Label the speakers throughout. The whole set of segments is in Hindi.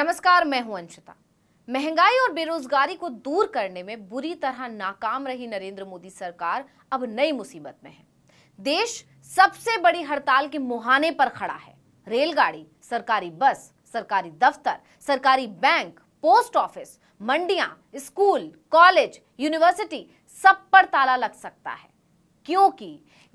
Speaker 1: नमस्कार मैं हूं अंशिता महंगाई और बेरोजगारी को दूर करने में बुरी तरह नाकाम रही नरेंद्र मोदी सरकार अब नई मुसीबत में है देश सबसे बड़ी हड़ताल के मुहाने पर खड़ा है रेलगाड़ी सरकारी बस सरकारी दफ्तर सरकारी बैंक पोस्ट ऑफिस मंडियां स्कूल कॉलेज यूनिवर्सिटी सब पर ताला लग सकता है क्योंकि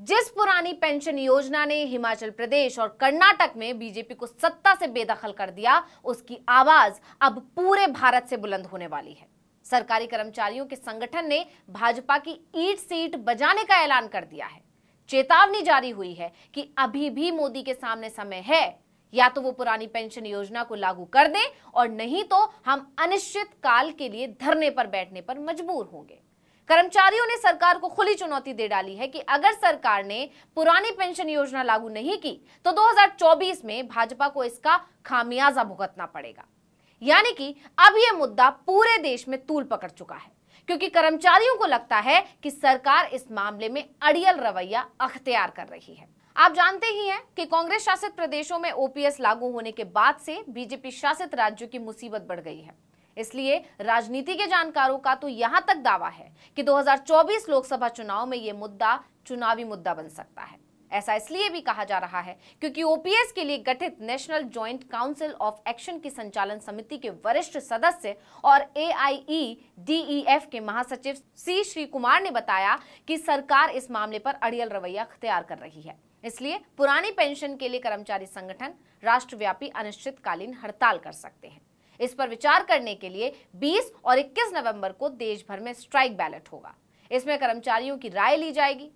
Speaker 1: जिस पुरानी पेंशन योजना ने हिमाचल प्रदेश और कर्नाटक में बीजेपी को सत्ता से बेदखल कर दिया उसकी आवाज अब पूरे भारत से बुलंद होने वाली है सरकारी कर्मचारियों के संगठन ने भाजपा की ईट सीट बजाने का ऐलान कर दिया है चेतावनी जारी हुई है कि अभी भी मोदी के सामने समय है या तो वो पुरानी पेंशन योजना को लागू कर दें और नहीं तो हम अनिश्चित काल के लिए धरने पर बैठने पर मजबूर होंगे कर्मचारियों ने सरकार को खुली चुनौती दे डाली है कि अगर सरकार ने पुरानी पेंशन योजना लागू नहीं की तो 2024 में भाजपा को इसका खामियाजा भुगतना पड़ेगा यानी कि अब यह मुद्दा पूरे देश में तूल पकड़ चुका है क्योंकि कर्मचारियों को लगता है कि सरकार इस मामले में अड़ियल रवैया अख्तियार कर रही है आप जानते ही हैं कि कांग्रेस शासित प्रदेशों में ओपीएस लागू होने के बाद से बीजेपी शासित राज्यों की मुसीबत बढ़ गई है इसलिए राजनीति के जानकारों का तो यहां तक दावा है कि 2024 लोकसभा चुनाव में यह मुद्दा चुनावी मुद्दा बन सकता है ऐसा इसलिए भी कहा जा रहा है क्योंकि ओपीएस के लिए गठित National Joint Council of Action की संचालन समिति के वरिष्ठ सदस्य और ए आई के महासचिव सी श्री कुमार ने बताया कि सरकार इस मामले पर अड़ियल रवैया अख्तियार कर रही है इसलिए पुरानी पेंशन के लिए कर्मचारी संगठन राष्ट्रव्यापी अनिश्चितकालीन हड़ताल कर सकते हैं इस पर विचार करने के लिए 20 और 21 नवंबर को देश भर में स्ट्राइक बैलेट होगा इसमें कर्मचारियों की राय ली जाएगी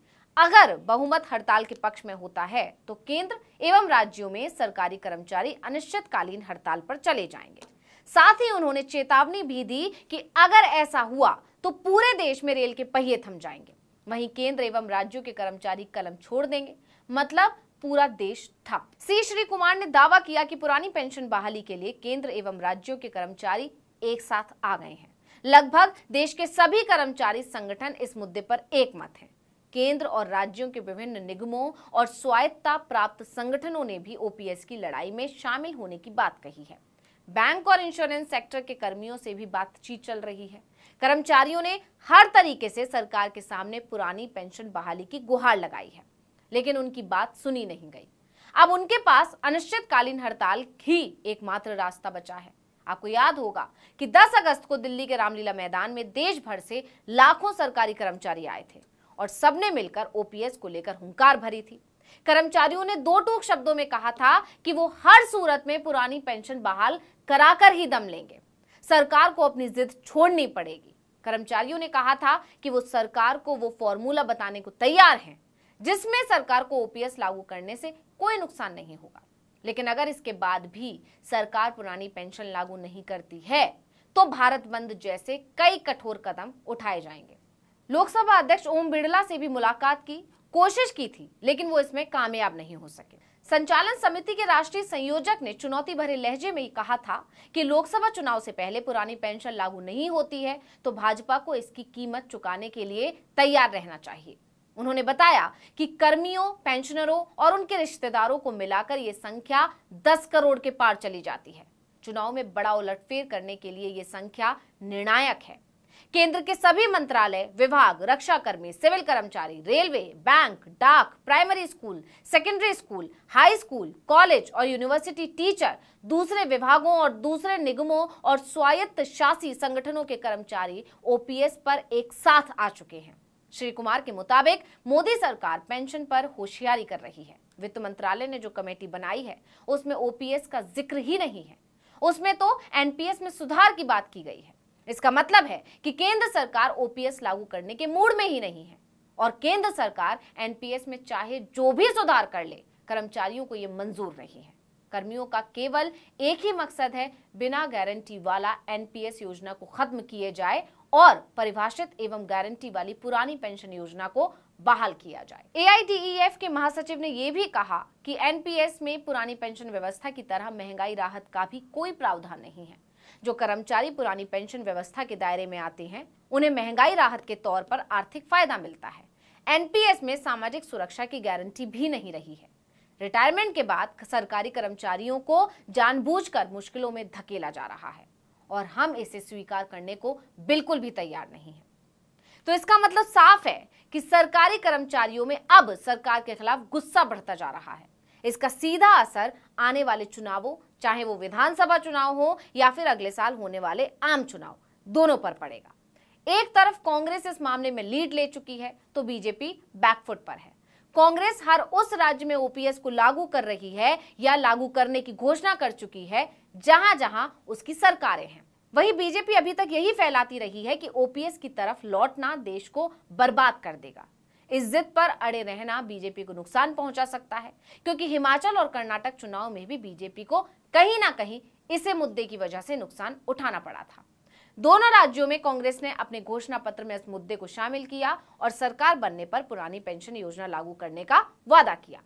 Speaker 1: अगर बहुमत हड़ताल के पक्ष में होता है तो केंद्र एवं राज्यों में सरकारी कर्मचारी अनिश्चितकालीन हड़ताल पर चले जाएंगे साथ ही उन्होंने चेतावनी भी दी कि अगर ऐसा हुआ तो पूरे देश में रेल के पहिए थम जाएंगे वहीं केंद्र एवं राज्यों के कर्मचारी कलम छोड़ देंगे मतलब पूरा देश ठप सी श्री कुमार ने दावा किया कि पुरानी पेंशन बहाली के लिए केंद्र एवं राज्यों के कर्मचारी एक साथ आ गए हैं लगभग देश के सभी कर्मचारी संगठन इस मुद्दे पर एक मत है केंद्र और राज्यों के विभिन्न निगमों और स्वायत्ता प्राप्त संगठनों ने भी ओपीएस की लड़ाई में शामिल होने की बात कही है बैंक और इंश्योरेंस सेक्टर के कर्मियों से भी बातचीत चल रही है कर्मचारियों ने हर तरीके से सरकार के सामने पुरानी पेंशन बहाली की गुहार लगाई है लेकिन उनकी बात सुनी नहीं गई अब उनके पास अनिश्चितकालीन हड़ताल ही एकमात्र रास्ता बचा है आपको याद होगा कि 10 अगस्त को दिल्ली के रामलीला मैदान में देश भर से लाखों सरकारी कर्मचारी आए थे और सबने मिलकर ओपीएस को लेकर हुंकार भरी थी कर्मचारियों ने दो टूक शब्दों में कहा था कि वो हर सूरत में पुरानी पेंशन बहाल कराकर ही दम लेंगे सरकार को अपनी जिद छोड़नी पड़ेगी कर्मचारियों ने कहा था कि वो सरकार को वो फॉर्मूला बताने को तैयार हैं जिसमें सरकार को ओपीएस लागू करने से कोई नुकसान नहीं होगा लेकिन अगर इसके बाद भी सरकार पुरानी पेंशन लागू नहीं करती है तो भारत बंद जैसे कई कठोर कदम उठाए जाएंगे लोकसभा अध्यक्ष ओम बिड़ला से भी मुलाकात की कोशिश की थी लेकिन वो इसमें कामयाब नहीं हो सके संचालन समिति के राष्ट्रीय संयोजक ने चुनौती भरे लहजे में कहा था कि लोकसभा चुनाव से पहले पुरानी पेंशन लागू नहीं होती है तो भाजपा को इसकी कीमत चुकाने के लिए तैयार रहना चाहिए उन्होंने बताया कि कर्मियों पेंशनरों और उनके रिश्तेदारों को मिलाकर ये संख्या 10 करोड़ के पार चली जाती है चुनाव में बड़ा उलटफेर करने के लिए यह संख्या निर्णायक है केंद्र के सभी मंत्रालय विभाग रक्षा कर्मी सिविल कर्मचारी रेलवे बैंक डाक primary school secondary school high school college और यूनिवर्सिटी टीचर दूसरे विभागों और दूसरे निगमों और स्वायत्त शासी संगठनों के कर्मचारी ओपीएस पर एक साथ आ चुके हैं श्री कुमार के मुताबिक मोदी सरकार पेंशन पर होशियारी कर रही है वित्त मंत्रालय ने जो कमेटी बनाई है उसमें ओपीएस का जिक्र ही नहीं है उसमें तो एनपीएस में सुधार की बात की गई है इसका मतलब है कि केंद्र सरकार ओपीएस लागू करने के मूड में ही नहीं है और केंद्र सरकार एनपीएस में चाहे जो भी सुधार कर ले कर्मचारियों को यह मंजूर नहीं है कर्मियों का केवल एक ही मकसद है बिना गारंटी वाला एनपीएस योजना को खत्म किए जाए और परिभाषित एवं गारंटी वाली पुरानी पेंशन योजना को बहाल किया जाए एआईडीईएफ e के महासचिव ने यह भी कहा कि एनपीएस में पुरानी पेंशन व्यवस्था की तरह महंगाई राहत का भी कोई प्रावधान नहीं है जो कर्मचारी पुरानी पेंशन व्यवस्था के दायरे में आते हैं उन्हें महंगाई राहत के तौर पर आर्थिक फायदा मिलता है एनपीएस में सामाजिक सुरक्षा की गारंटी भी नहीं रही है रिटायरमेंट के बाद सरकारी कर्मचारियों को जानबूझकर मुश्किलों में धकेला जा रहा है और हम इसे स्वीकार करने को बिल्कुल भी तैयार नहीं है तो इसका मतलब साफ है कि सरकारी कर्मचारियों में अब सरकार के खिलाफ गुस्सा बढ़ता जा रहा है इसका सीधा असर आने वाले चुनावों चाहे वो विधानसभा चुनाव हो या फिर अगले साल होने वाले आम चुनाव दोनों पर पड़ेगा एक तरफ कांग्रेस इस मामले में लीड ले चुकी है तो बीजेपी बैकफुट पर है कांग्रेस हर उस राज्य में ओपीएस को लागू कर रही है या लागू करने की घोषणा कर चुकी है जहां जहां उसकी सरकारें हैं वही बीजेपी अभी तक यही फैलाती रही है कि ओपीएस की तरफ लौटना देश को बर्बाद कर देगा इस जिद पर अड़े रहना बीजेपी को नुकसान पहुंचा सकता है क्योंकि हिमाचल और कर्नाटक चुनाव में भी बीजेपी को कहीं ना कहीं इसे मुद्दे की वजह से नुकसान उठाना पड़ा था दोनों राज्यों में कांग्रेस ने अपने घोषणा पत्र में इस मुद्दे को शामिल किया और सरकार बनने पर पुरानी पेंशन योजना लागू करने का वादा किया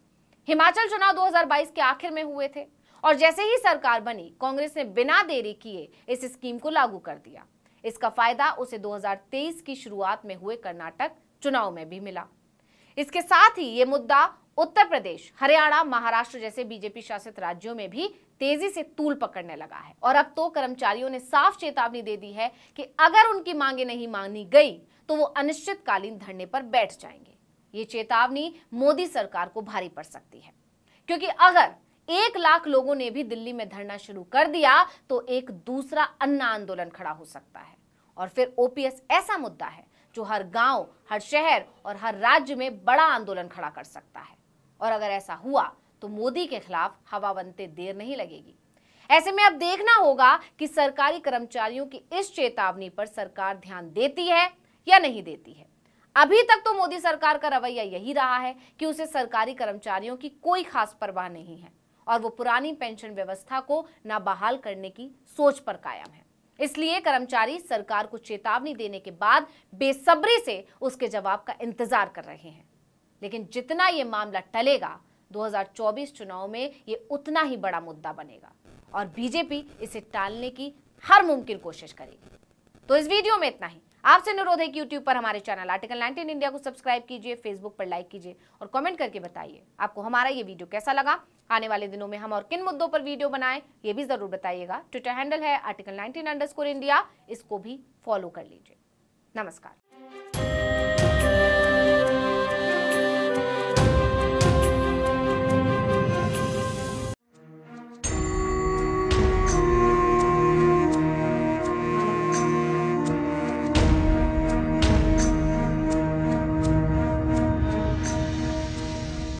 Speaker 1: हिमाचल चुनाव 2022 के आखिर में हुए थे और जैसे ही सरकार बनी कांग्रेस ने बिना देरी किए इस स्कीम को लागू कर दिया इसका फायदा उसे 2023 की शुरुआत में हुए कर्नाटक चुनाव में भी मिला इसके साथ ही ये मुद्दा उत्तर प्रदेश हरियाणा महाराष्ट्र जैसे बीजेपी शासित राज्यों में भी तेजी से तूल पकड़ने लगा है और अब तो कर्मचारियों ने साफ चेतावनी दे दी है कि अगर उनकी मांगे नहीं मानी गई तो वो अनिश्चितकालीन धरने पर बैठ जाएंगे ये चेतावनी मोदी सरकार को भारी पड़ सकती है क्योंकि अगर एक लाख लोगों ने भी दिल्ली में धरना शुरू कर दिया तो एक दूसरा अन्ना आंदोलन खड़ा हो सकता है और फिर ओपीएस ऐसा मुद्दा है जो हर गांव, हर शहर और हर राज्य में बड़ा आंदोलन खड़ा कर सकता है और अगर ऐसा हुआ तो मोदी के खिलाफ हवा बनते देर नहीं लगेगी ऐसे में अब देखना होगा कि सरकारी कर्मचारियों की इस चेतावनी पर सरकार ध्यान देती है या नहीं देती है अभी तक तो मोदी सरकार का रवैया यही रहा है कि उसे सरकारी कर्मचारियों की कोई खास परवाह नहीं है और वो पुरानी पेंशन व्यवस्था को ना बहाल करने की सोच पर कायम है इसलिए कर्मचारी सरकार को चेतावनी देने के बाद बेसब्री से उसके जवाब का इंतजार कर रहे हैं लेकिन जितना ये मामला टलेगा 2024 चुनाव में ये उतना ही बड़ा मुद्दा बनेगा और बीजेपी इसे टालने की हर मुमकिन कोशिश करेगी तो इस वीडियो में इतना ही आपसे अनुरोध है कि यूट्यूब पर हमारे चैनल आर्टिकल 19 इंडिया को सब्सक्राइब कीजिए फेसबुक पर लाइक कीजिए और कमेंट करके बताइए आपको हमारा ये वीडियो कैसा लगा आने वाले दिनों में हम और किन मुद्दों पर वीडियो बनाएं ये भी जरूर बताइएगा ट्विटर हैंडल है आर्टिकल 19 इंडिया इसको भी फॉलो कर लीजिए नमस्कार